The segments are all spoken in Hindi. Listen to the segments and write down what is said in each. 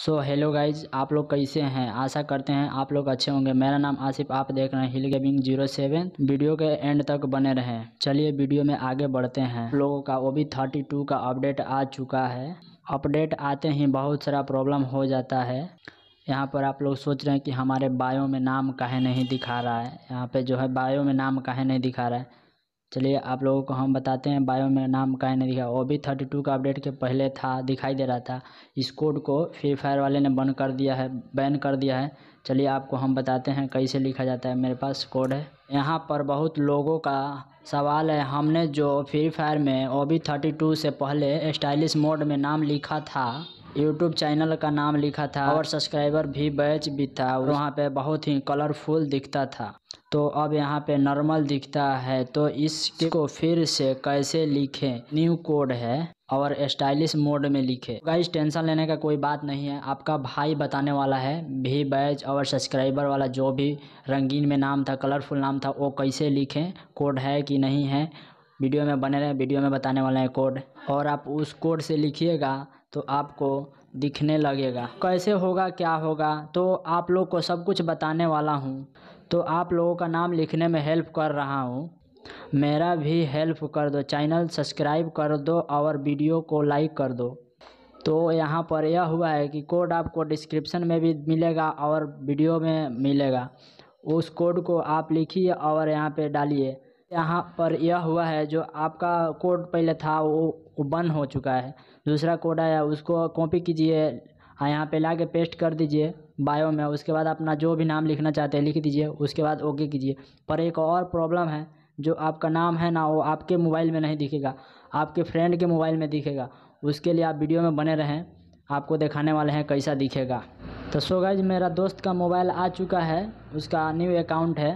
सो हेलो गाइज आप लोग कैसे हैं आशा करते हैं आप लोग अच्छे होंगे मेरा नाम आसिफ आप देख रहे हैं Hill Gaming zero seven video के एंड तक बने रहें चलिए वीडियो में आगे बढ़ते हैं लोगों का वो भी थर्टी टू का अपडेट आ चुका है अपडेट आते ही बहुत सारा प्रॉब्लम हो जाता है यहाँ पर आप लोग सोच रहे हैं कि हमारे बायो में नाम कहे नहीं दिखा रहा है यहाँ पर जो है बायो में नाम कहे नहीं दिखा रहा है चलिए आप लोगों को हम बताते हैं बायो में नाम का नहीं दिखा ओ भी थर्टी टू का अपडेट के पहले था दिखाई दे रहा था इस कोड को फ्री फायर वाले ने बंद कर दिया है बैन कर दिया है चलिए आपको हम बताते हैं कैसे लिखा जाता है मेरे पास कोड है यहाँ पर बहुत लोगों का सवाल है हमने जो फ्री फायर में ओ बी थर्टी टू से पहले स्टाइलिश मोड में नाम लिखा था यूट्यूब चैनल का नाम लिखा था और सब्सक्राइबर भी बैच भी था वहाँ पे बहुत ही कलरफुल दिखता था तो अब यहाँ पे नॉर्मल दिखता है तो इसको फिर से कैसे लिखें न्यू कोड है और स्टाइलिश मोड में लिखे गाइस टेंशन लेने का कोई बात नहीं है आपका भाई बताने वाला है भी बैच और सब्सक्राइबर वाला जो भी रंगीन में नाम था कलरफुल नाम था वो कैसे लिखें कोड है कि नहीं है वीडियो में बने रहें वीडियो में बताने वाले हैं कोड और आप उस कोड से लिखिएगा तो आपको दिखने लगेगा कैसे होगा क्या होगा तो आप लोग को सब कुछ बताने वाला हूँ तो आप लोगों का नाम लिखने में हेल्प कर रहा हूँ मेरा भी हेल्प कर दो चैनल सब्सक्राइब कर दो और वीडियो को लाइक कर दो तो यहाँ पर यह हुआ है कि कोड आपको डिस्क्रिप्शन में भी मिलेगा और वीडियो में मिलेगा उस कोड को आप लिखिए और यहाँ पे डालिए यहाँ पर यह हुआ है जो आपका कोड पहले था वो बंद हो चुका है दूसरा कोड आया उसको कॉपी कीजिए हाँ, यहाँ पे ला के पेस्ट कर दीजिए बायो में उसके बाद अपना जो भी नाम लिखना चाहते हैं लिख दीजिए उसके बाद ओके कीजिए पर एक और प्रॉब्लम है जो आपका नाम है ना वो आपके मोबाइल में नहीं दिखेगा आपके फ्रेंड के मोबाइल में दिखेगा उसके लिए आप वीडियो में बने रहें आपको दिखाने वाले हैं कैसा दिखेगा तो सो गाइज मेरा दोस्त का मोबाइल आ चुका है उसका न्यू अकाउंट है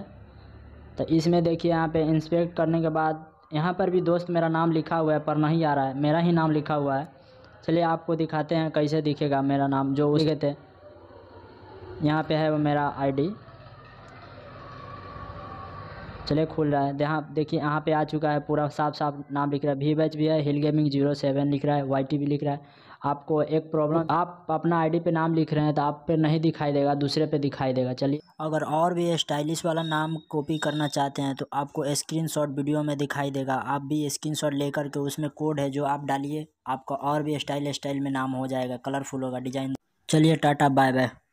तो इसमें देखिए यहाँ पे इंस्पेक्ट करने के बाद यहाँ पर भी दोस्त मेरा नाम लिखा हुआ है पर नहीं आ रहा है मेरा ही नाम लिखा हुआ है चलिए आपको दिखाते हैं कैसे दिखेगा मेरा नाम जो उसके थे यहाँ पे है वो मेरा आईडी चलिए खुल रहा है यहाँ देखिए यहाँ पे आ चुका है पूरा साफ साफ नाम लिख रहा है वी भी है हिल गेमिंग जीरो सेवन लिख रहा है वाई टी भी लिख रहा है आपको एक प्रॉब्लम आप अपना आईडी पे नाम लिख रहे हैं तो आप पे नहीं दिखाई देगा दूसरे पे दिखाई देगा चलिए अगर और भी स्टाइलिश वाला नाम कॉपी करना चाहते हैं तो आपको स्क्रीनशॉट वीडियो में दिखाई देगा आप भी स्क्रीनशॉट लेकर के उसमें कोड है जो आप डालिए आपका और भी स्टाइल स्टाइल में नाम हो जाएगा कलरफुल होगा डिजाइन चलिए टाटा बाय बाय